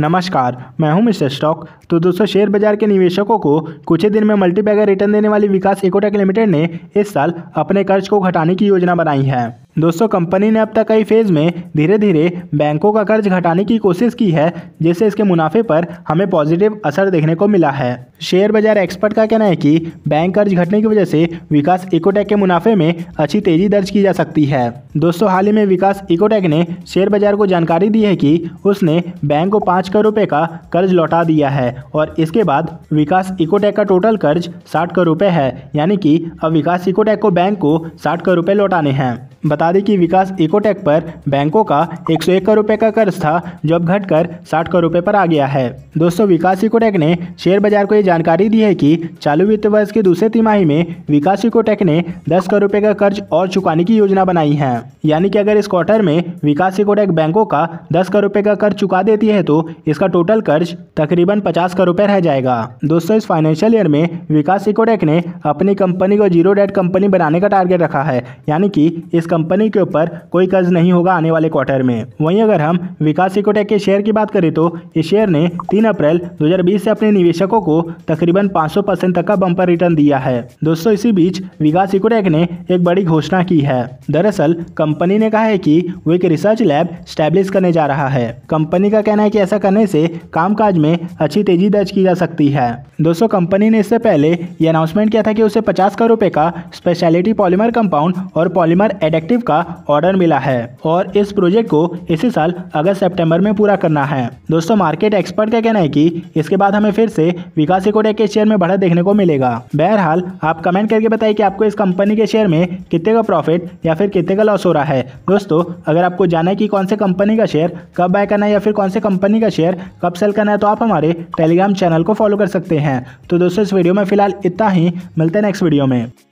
नमस्कार मैं हूं मिस्टर स्टॉक तो दोस्तों शेयर बाजार के निवेशकों को कुछ ही दिन में मल्टीपैगर रिटर्न देने वाली विकास इकोटेक लिमिटेड ने इस साल अपने कर्ज को घटाने की योजना बनाई है दोस्तों कंपनी ने अब तक कई फेज़ में धीरे धीरे बैंकों का कर्ज घटाने की कोशिश की है जिससे इसके मुनाफे पर हमें पॉजिटिव असर देखने को मिला है शेयर बाजार एक्सपर्ट का कहना है कि बैंक कर्ज घटने की वजह से विकास इकोटेक के मुनाफे में अच्छी तेजी दर्ज की जा सकती है दोस्तों हाल ही में विकास इकोटेक ने शेयर बाजार को जानकारी दी है कि उसने बैंक को पाँच करोड़ रुपये का कर्ज लौटा दिया है और इसके बाद विकास इकोटेक का टोटल कर्ज साठ करोड़ रुपये है यानी कि अब विकास इकोटेक को बैंक को साठ करोड़ रुपये लौटाने हैं बता दें कि विकास इकोटेक पर बैंकों का एक सौ एक करोड़ रुपये का कर्ज था जो अब घटकर साठ करोड़ रुपये पर आ गया है दोस्तों विकास इकोटेक ने शेयर बाजार को ये जानकारी दी है कि चालू वित्त वर्ष के दूसरे तिमाही में विकास इकोटेक ने दस करोड़ रुपये का कर्ज और चुकाने की योजना बनाई है यानी कि अगर इस क्वार्टर में विकास इकोटेक बैंकों का दस करोड़ रुपये का कर्ज चुका देती है तो इसका टोटल कर्ज तकरीबन पचास करोड़ रुपये रह जाएगा दोस्तों इस फाइनेंशियल ईयर में विकास इकोटेक ने अपनी कंपनी को जीरो डेट कंपनी बनाने का टारगेट रखा है यानी कि इस कंपनी के ऊपर कोई कर्ज नहीं होगा आने वाले क्वार्टर में वहीं अगर हम विकास इकोटेक के शेयर की बात करें तो इस शेयर ने 3 अप्रैल 2020 से अपने निवेशकों को तकरीबन 500 परसेंट तक का बम्पर रिटर्न दिया है दोस्तों इसी बीच विकास इकोटेक ने एक बड़ी घोषणा की है दरअसल कंपनी ने कहा है की वो एक रिसर्च लैब स्टैब्लिश करने जा रहा है कंपनी का कहना है की ऐसा करने से काम में अच्छी तेजी दर्ज की जा सकती है दोस्तों कंपनी ने इससे पहले ये अनाउंसमेंट किया था कि उसे पचास करोड़ रूपए का स्पेशलिटी पॉलीमर कंपाउंड और पॉलीमर एडेक्ट इलेक्टिव का ऑर्डर मिला है और इस प्रोजेक्ट को इसी साल अगस्त सेप्टेम्बर में पूरा करना है दोस्तों मार्केट एक्सपर्ट का कहना है की इसके बाद हमें फिर से विकास एकोडे के शेयर में बढ़ा देखने को मिलेगा बहरहाल आप कमेंट करके बताइए की आपको इस कंपनी के शेयर में कितने का प्रॉफिट या फिर कितने का लॉस हो रहा है दोस्तों अगर आपको जाना है कि कौन से कंपनी का शेयर कब बाय करना है या फिर कौन से कंपनी का शेयर कब सेल करना है तो आप हमारे टेलीग्राम चैनल को फॉलो कर सकते हैं तो दोस्तों इस वीडियो में फिलहाल इतना ही मिलते हैं नेक्स्ट वीडियो में